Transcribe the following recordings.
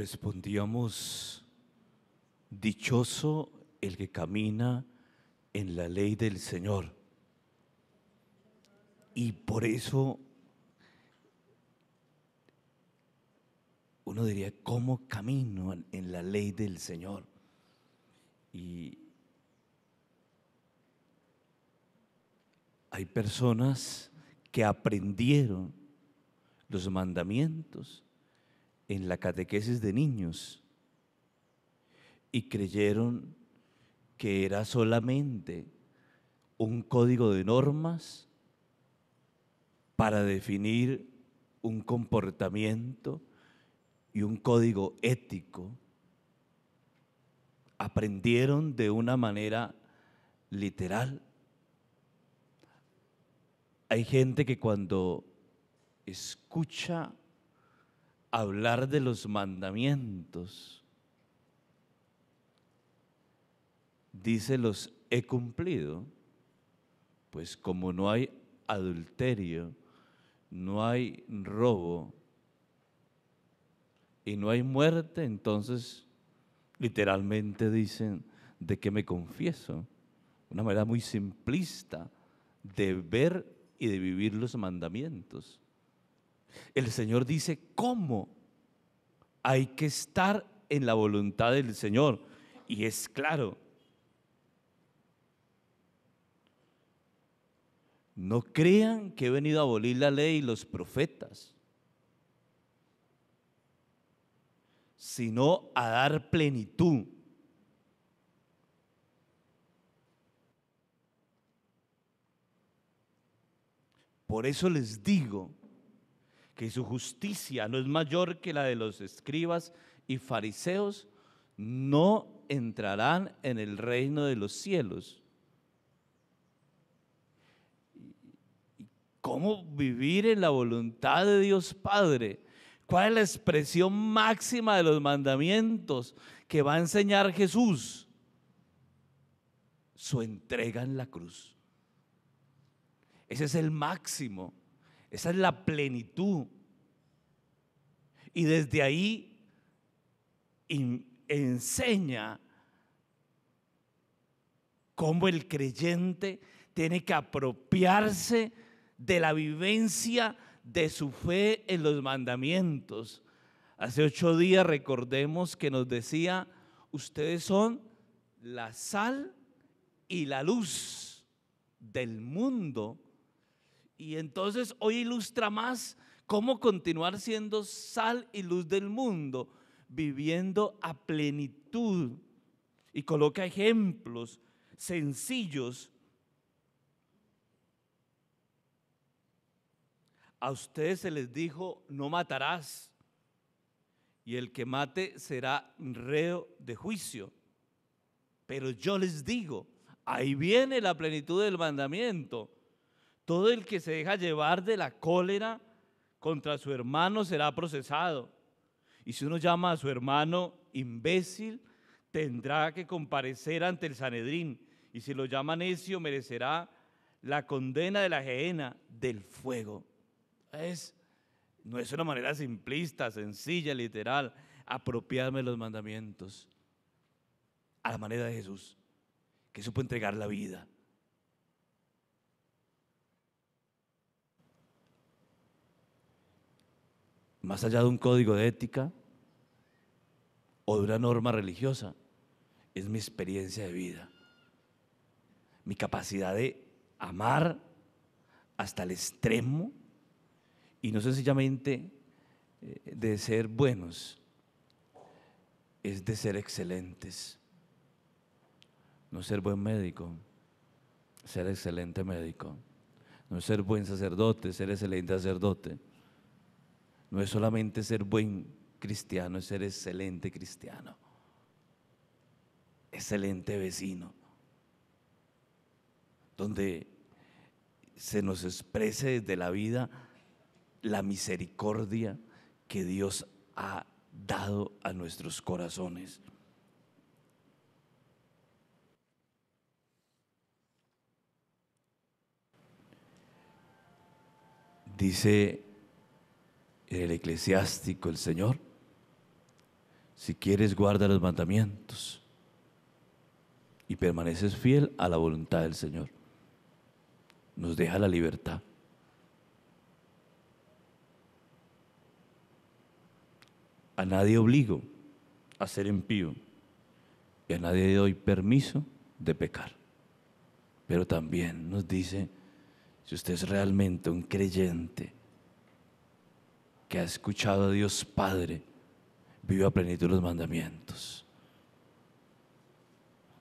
respondíamos, dichoso el que camina en la ley del Señor. Y por eso uno diría, ¿cómo camino en la ley del Señor? Y hay personas que aprendieron los mandamientos en la catequesis de niños y creyeron que era solamente un código de normas para definir un comportamiento y un código ético. Aprendieron de una manera literal. Hay gente que cuando escucha hablar de los mandamientos, dice los he cumplido, pues como no hay adulterio, no hay robo y no hay muerte, entonces literalmente dicen, ¿de qué me confieso? Una manera muy simplista de ver y de vivir los mandamientos. El Señor dice cómo hay que estar en la voluntad del Señor. Y es claro. No crean que he venido a abolir la ley y los profetas, sino a dar plenitud. Por eso les digo, que su justicia no es mayor que la de los escribas y fariseos, no entrarán en el reino de los cielos. ¿Cómo vivir en la voluntad de Dios Padre? ¿Cuál es la expresión máxima de los mandamientos que va a enseñar Jesús? Su entrega en la cruz. Ese es el máximo. Esa es la plenitud. Y desde ahí enseña cómo el creyente tiene que apropiarse de la vivencia de su fe en los mandamientos. Hace ocho días recordemos que nos decía, ustedes son la sal y la luz del mundo. Y entonces hoy ilustra más ¿Cómo continuar siendo sal y luz del mundo? Viviendo a plenitud. Y coloca ejemplos sencillos. A ustedes se les dijo, no matarás. Y el que mate será reo de juicio. Pero yo les digo, ahí viene la plenitud del mandamiento. Todo el que se deja llevar de la cólera, contra su hermano será procesado. Y si uno llama a su hermano imbécil, tendrá que comparecer ante el Sanedrín. Y si lo llama necio, merecerá la condena de la gehenna del fuego. Es, no es una manera simplista, sencilla, literal, apropiarme los mandamientos a la manera de Jesús, que supo entregar la vida. más allá de un código de ética o de una norma religiosa, es mi experiencia de vida, mi capacidad de amar hasta el extremo y no sencillamente eh, de ser buenos, es de ser excelentes. No ser buen médico, ser excelente médico. No ser buen sacerdote, ser excelente sacerdote no es solamente ser buen cristiano, es ser excelente cristiano, excelente vecino, donde se nos exprese desde la vida la misericordia que Dios ha dado a nuestros corazones. Dice en el eclesiástico el Señor, si quieres guarda los mandamientos y permaneces fiel a la voluntad del Señor. Nos deja la libertad. A nadie obligo a ser impío y a nadie doy permiso de pecar. Pero también nos dice, si usted es realmente un creyente, que ha escuchado a Dios Padre vive a plenitud los mandamientos.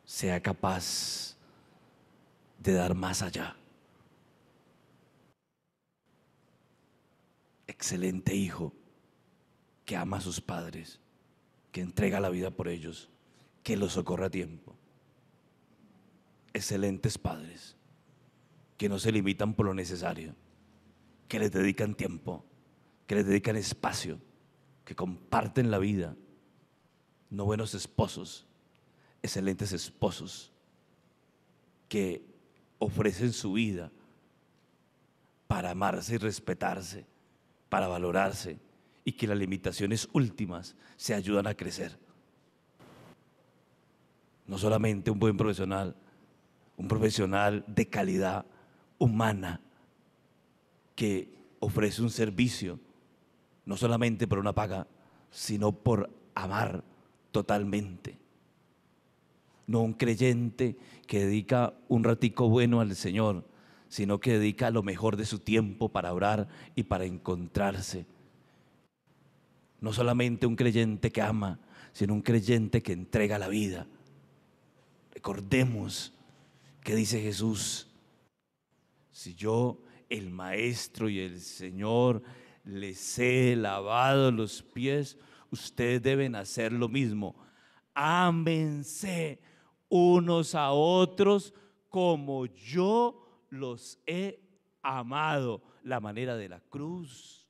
Sea capaz de dar más allá. Excelente hijo que ama a sus padres, que entrega la vida por ellos, que los socorra a tiempo. Excelentes padres que no se limitan por lo necesario, que les dedican tiempo que les dedican espacio, que comparten la vida. No buenos esposos, excelentes esposos, que ofrecen su vida para amarse y respetarse, para valorarse y que las limitaciones últimas se ayudan a crecer. No solamente un buen profesional, un profesional de calidad humana que ofrece un servicio no solamente por una paga, sino por amar totalmente. No un creyente que dedica un ratico bueno al Señor, sino que dedica lo mejor de su tiempo para orar y para encontrarse. No solamente un creyente que ama, sino un creyente que entrega la vida. Recordemos que dice Jesús, si yo, el Maestro y el Señor les he lavado los pies, ustedes deben hacer lo mismo. Ámense unos a otros como yo los he amado. La manera de la cruz.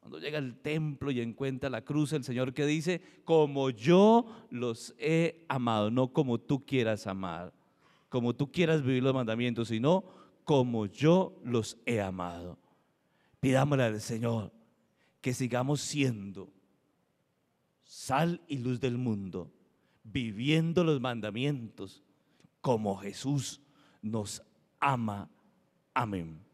Cuando llega al templo y encuentra la cruz, el Señor que dice, como yo los he amado, no como tú quieras amar, como tú quieras vivir los mandamientos, sino como yo los he amado. Pidámosle al Señor que sigamos siendo sal y luz del mundo, viviendo los mandamientos como Jesús nos ama. Amén.